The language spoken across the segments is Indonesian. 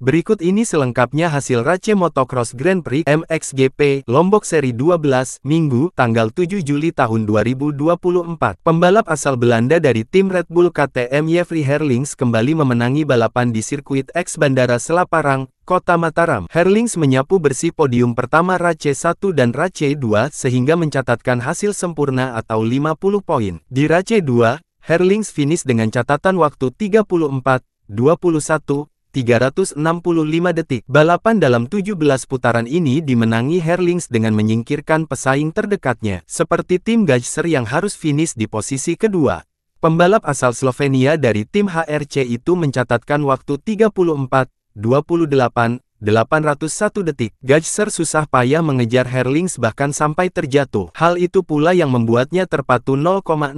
Berikut ini selengkapnya hasil Race Motocross Grand Prix MXGP Lombok Seri 12, Minggu, tanggal 7 Juli tahun 2024. Pembalap asal Belanda dari tim Red Bull KTM Jeffrey Herlings kembali memenangi balapan di sirkuit X Bandara Selaparang, Kota Mataram. Herlings menyapu bersih podium pertama Race 1 dan Race 2 sehingga mencatatkan hasil sempurna atau 50 poin. Di Race 2, Herlings finish dengan catatan waktu 34, 21, 365 detik. Balapan dalam 17 putaran ini dimenangi Herlings dengan menyingkirkan pesaing terdekatnya, seperti tim Gajser yang harus finish di posisi kedua. Pembalap asal Slovenia dari tim HRC itu mencatatkan waktu 34, 28, 801 detik. Gajser susah payah mengejar Herlings bahkan sampai terjatuh. Hal itu pula yang membuatnya terpatu 0,6,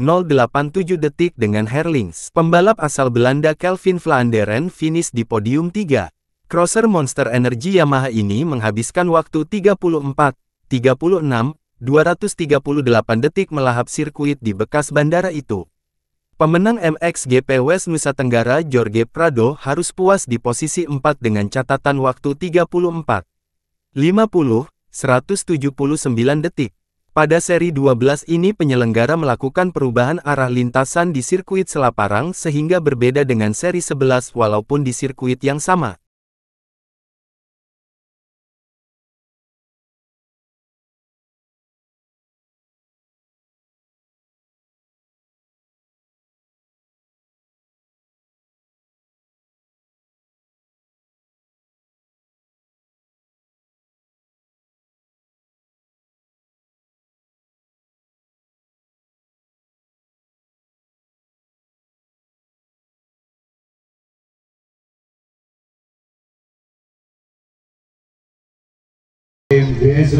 0,87 detik dengan Herlings. Pembalap asal Belanda Kelvin Vlaanderen finish di podium 3. Crosser Monster Energy Yamaha ini menghabiskan waktu 34, 36, 238 detik melahap sirkuit di bekas bandara itu. Pemenang MXGP West Nusa Tenggara Jorge Prado harus puas di posisi 4 dengan catatan waktu 34, 50, 179 detik. Pada seri 12 ini penyelenggara melakukan perubahan arah lintasan di sirkuit Selaparang sehingga berbeda dengan seri 11 walaupun di sirkuit yang sama. प्रेम देश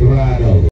वागरत